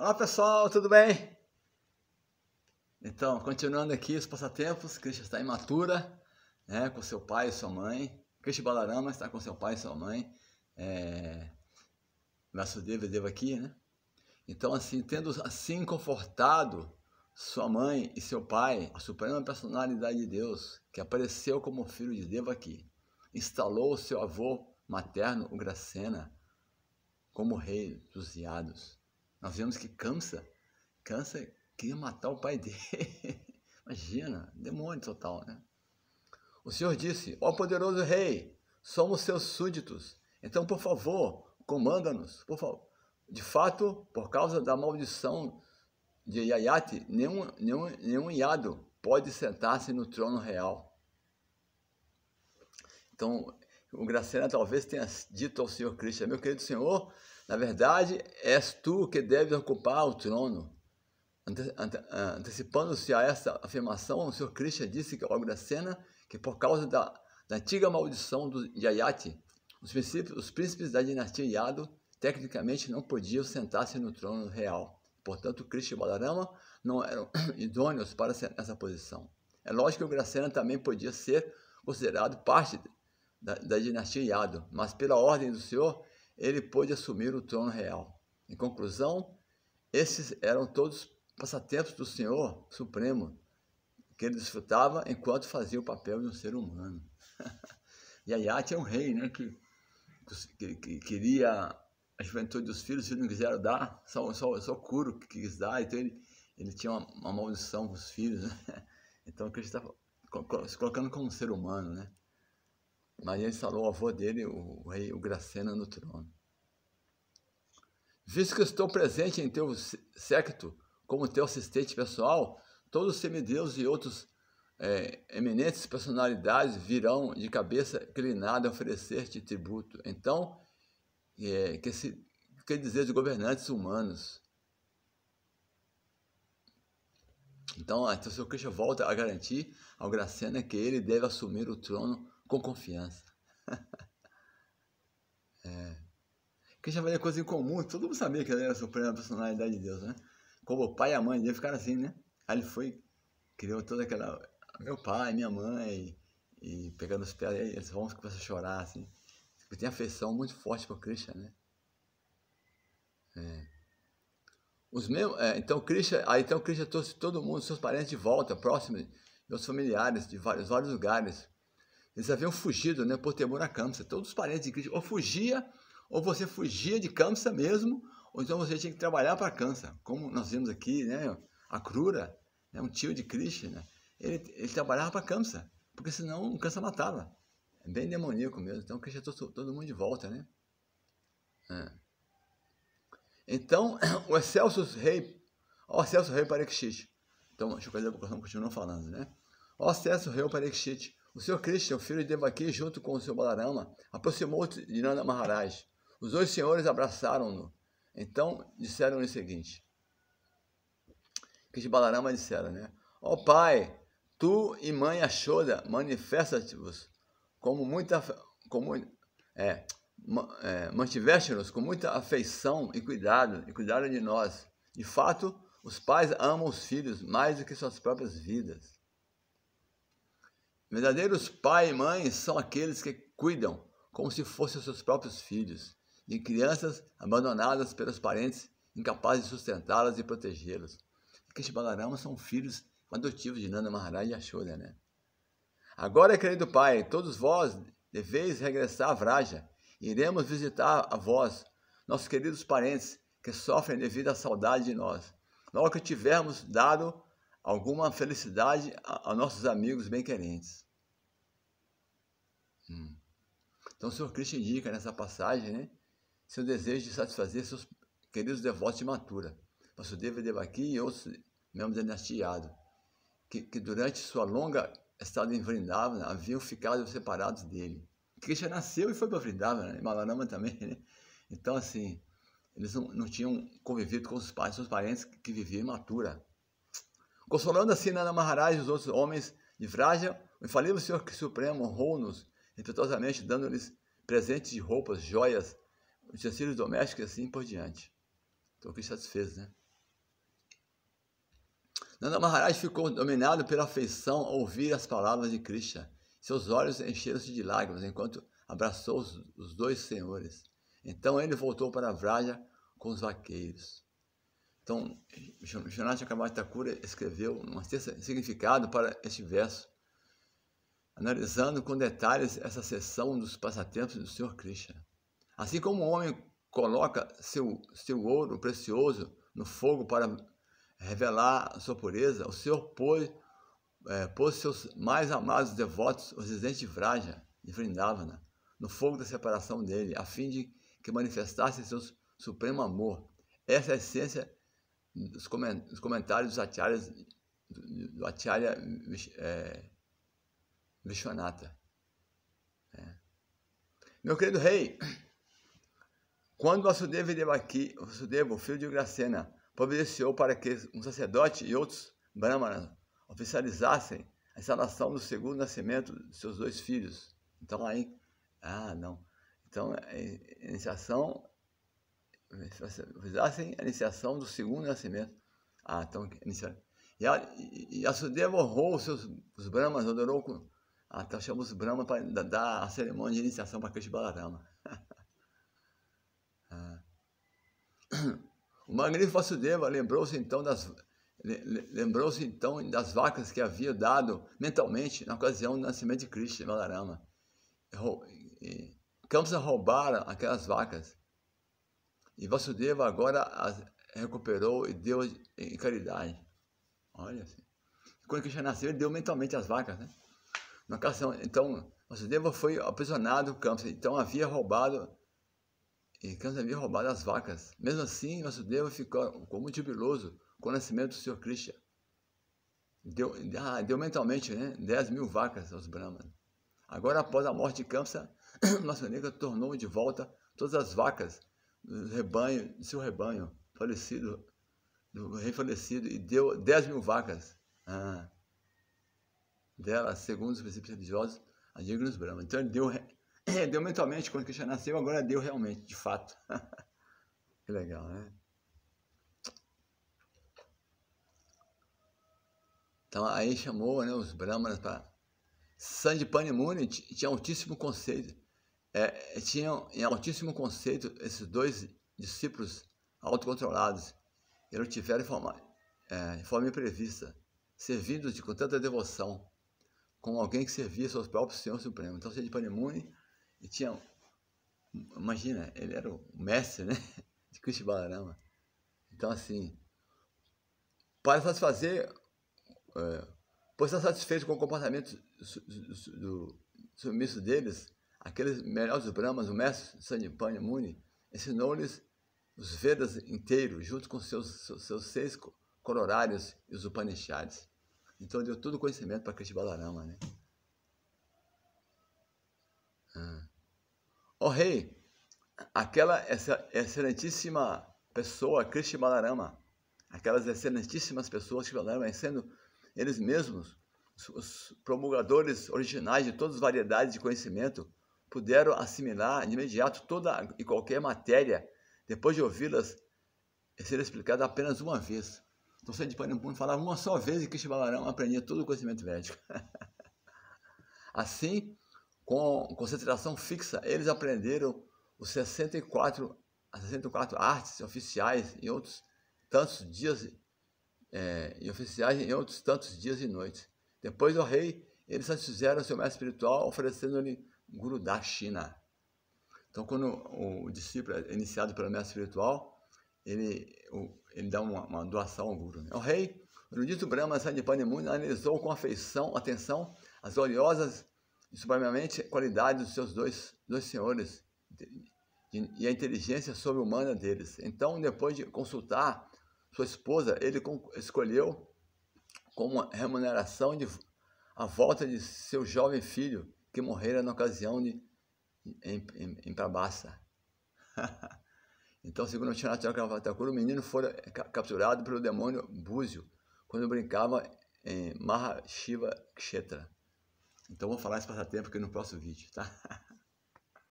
Olá pessoal, tudo bem? Então, continuando aqui os passatempos, Krishna está imatura, né, com seu pai e sua mãe. Krishna Balarama está com seu pai e sua mãe. É... Vasudeva e aqui, né? Então, assim, tendo assim confortado sua mãe e seu pai, a suprema personalidade de Deus, que apareceu como filho de aqui, instalou seu avô materno, o Gracena, como rei dos Iados nós vemos que Kamsa, Kamsa queria matar o pai dele. Imagina, demônio total, né? O Senhor disse: Ó poderoso rei, somos seus súditos. Então, por favor, comanda-nos. Por favor. De fato, por causa da maldição de Yayati, nenhum, nenhum, nenhum iado pode sentar-se no trono real. Então, o Gracena talvez tenha dito ao Senhor Cristo: Meu querido Senhor, na verdade és tu que deves ocupar o trono. Ante, ante, ah, Antecipando-se a essa afirmação, o Senhor Cristo disse ao Gracena que por causa da, da antiga maldição do Yayati, os, os príncipes da dinastia Yadu tecnicamente não podiam sentar-se no trono real. Portanto, Cristo e Balarama não eram idôneos para essa posição. É lógico que o Gracena também podia ser considerado parte da, da dinastia Yado, mas pela ordem do Senhor, ele pôde assumir o trono real. Em conclusão, esses eram todos passatempos do Senhor Supremo, que ele desfrutava enquanto fazia o papel de um ser humano. Yayá é um rei, né, que, que, que, queria a juventude dos filhos, se não quiseram dar, só, só, só Curo que quis dar, então ele, ele tinha uma, uma maldição para os filhos, né? Então ele está se colocando como um ser humano, né? Maria instalou o avô dele, o rei, o Gracena, no trono. Visto que estou presente em teu séquito como teu assistente pessoal, todos os semideuses e outros é, eminentes personalidades virão de cabeça inclinada a oferecer-te tributo. Então, é, que se quer dizer de governantes humanos. Então, então, seu Cristo volta a garantir ao Gracena que ele deve assumir o trono com confiança. é. Que já valia coisa em comum, todo mundo sabia que ele era a suprema personalidade de Deus, né? Como o pai e a mãe dele ficaram assim, né? Aí ele foi, criou toda aquela. Meu pai, minha mãe, e, e pegando os pés, aí eles vão começar a chorar, assim. Ele tem afeição muito forte o Krishna, né? É. Os mesmos, é, então Krishna, aí então Krishna trouxe todo mundo, seus parentes de volta, próximos, seus familiares de vários, vários lugares eles haviam fugido né, por temor a Kamsa. Todos os parentes de Cristo, ou fugia, ou você fugia de Kamsa mesmo, ou então você tinha que trabalhar para Kamsa. Como nós vimos aqui, né, a Krura, né, um tio de Cristo, né, ele, ele trabalhava para Kamsa, porque senão o Kamsa matava. É bem demoníaco mesmo. Então Cristo todo, todo mundo de volta, né? É. Então, o excelso rei, o excelso rei Parexite. Então, Shukadeva Goswami continua falando, né? O excelso rei Parikshit, o Sr. Krishna, o filho de Devaki, junto com o Sr. Balarama, aproximou-se de Nanda Maharaj. Os dois senhores abraçaram-no. Então disseram-lhe o seguinte: que Balarama dissera, né? Ó oh, Pai, tu e mãe Ashoda, manifesta-vos como muita. Como, é, é, mantiveste-nos com muita afeição e cuidado, e cuidaram de nós. De fato, os pais amam os filhos mais do que suas próprias vidas. Verdadeiros pai e mãe são aqueles que cuidam como se fossem seus próprios filhos de crianças abandonadas pelos parentes incapazes de sustentá-las e protegê-las. Krishna Balarama são filhos adotivos de Nanda Maharaj e Ashoda, né? Agora, querido Pai, todos vós deveis regressar à Vraja. Iremos visitar a vós, nossos queridos parentes, que sofrem devido à saudade de nós. Logo que tivermos dado alguma felicidade aos a nossos amigos bem-querentes. Hum. Então, o Senhor Cristo indica nessa passagem né, seu desejo de satisfazer seus queridos devotos de Matura, pastor David Debaqui e outros membros da dinastia que, que durante sua longa estada em Vrindavana haviam ficado separados dele. Cristo nasceu e foi para Vrindavana, e né, Malarama também, né? Então, assim, eles não, não tinham convivido com os pais, seus parentes que viviam em Matura. Consolando assim Nana Maharaj e os outros homens de Vraja, o infalível Senhor Supremo honrou-nos impetuosamente dando-lhes presentes de roupas, joias, utensílios domésticos e assim por diante. Estou aqui satisfeito, né? Nanda Maharaj ficou dominado pela afeição ao ouvir as palavras de Krishna. Seus olhos encheram-se de lágrimas enquanto abraçou os, os dois senhores. Então ele voltou para a Vraja com os vaqueiros. Então, Jonathan Kamata Thakura escreveu um significado para este verso analisando com detalhes essa sessão dos passatempos do Sr. Krishna. Assim como o homem coloca seu, seu ouro precioso no fogo para revelar sua pureza, o Senhor pôs, é, pôs seus mais amados devotos, os residentes de Vraja, de Vrindavana, no fogo da separação dele, a fim de que manifestasse seu supremo amor. Essa é a essência dos comentários dos acharyas, do, do acharya é, Vishwanatha. É. Meu querido rei, quando Vasudeva Devaki, Vasudeva, filho de Gracena, providenciou para que um sacerdote e outros brahmanas oficializassem a instalação do segundo nascimento de seus dois filhos. Então aí, ah, não. Então, a iniciação, fizessem a iniciação do segundo nascimento. Ah, então, iniciaram. E, a, e, e Asudeva honrou seus, os brahmas, adorou com até chamamos Brahma para dar a cerimônia de iniciação para Krishna Balarama. É. o magnífico Vasudeva lembrou-se então das lembrou-se então das vacas que havia dado mentalmente na ocasião do nascimento de Krishna Balarama. Kamsa roubaram aquelas vacas e Vasudeva agora as recuperou e deu em caridade. Olha assim. Quando Krishna nasceu, ele deu mentalmente as vacas, né? Na casão, então, nosso Zudeba foi aprisionado do então havia roubado, e havia roubado as vacas. Mesmo assim, nosso Deus ficou como jubiloso com o nascimento do Senhor Krishna. Deu, ah, deu mentalmente né, 10 mil vacas aos brahmas Agora, após a morte de Kamsa, nosso Negra tornou de volta todas as vacas do rebanho, do seu rebanho falecido, do rei falecido, e deu 10 mil vacas. Ah dela, segundo os princípios religiosos, a dignos Brahma. Então ele deu, deu mentalmente, quando Krishna nasceu, agora deu realmente, de fato. que legal, né? Então aí chamou né, os Brahmanas para. Sandipani Muni tinha altíssimo conceito. É, é, tinham em altíssimo conceito esses dois discípulos autocontrolados. Eles tiveram forma, é, forma imprevista, servindo-te com tanta devoção como alguém que servia seus próprios senhores supremos, Então, o de Panemuni, tinha. Imagina, ele era o mestre, né? De Krishna Balarama. Então, assim, para satisfazer. É, por estar satisfeito com o comportamento do submisso deles, aqueles melhores Brahmas, o mestre Sandipanya Muni, ensinou-lhes os Vedas inteiros, junto com seus, seus seis cororários e os Upanishads. Então deu todo o conhecimento para Cristo Balarama, né? Ah. Oh, rei, aquela essa excelentíssima pessoa, Cristo Balarama, aquelas excelentíssimas pessoas que Balarama é sendo eles mesmos, os promulgadores originais de todas as variedades de conhecimento, puderam assimilar de imediato toda e qualquer matéria, depois de ouvi-las ser explicada apenas uma vez. Tosé então, de Panimpuno falava uma só vez e Cristo Balaram aprendia todo o conhecimento védico. assim, com concentração fixa, eles aprenderam os 64, as 64 artes oficiais em outros tantos dias é, e oficiais em outros tantos dias e noites. Depois o rei, eles satisfizeram seu mestre espiritual oferecendo-lhe Guru Dakshina. Então, quando o discípulo é iniciado pelo mestre espiritual, ele, o, ele dá uma, uma doação ao guru. Né? O rei, dito Brahma Sandipanimuni, analisou com afeição, atenção, as gloriosas e supremamente qualidades dos seus dois, dois senhores e a inteligência sobre-humana deles. Então, depois de consultar sua esposa, ele escolheu como remuneração de, a volta de seu jovem filho, que morrera na ocasião de, em, em, em Prabassa. Então, segundo o Chandracharya Thakur, o menino foi capturado pelo demônio Búzio quando brincava em Mahashiva Kshetra. Então, vou falar esse passatempo aqui no próximo vídeo, tá?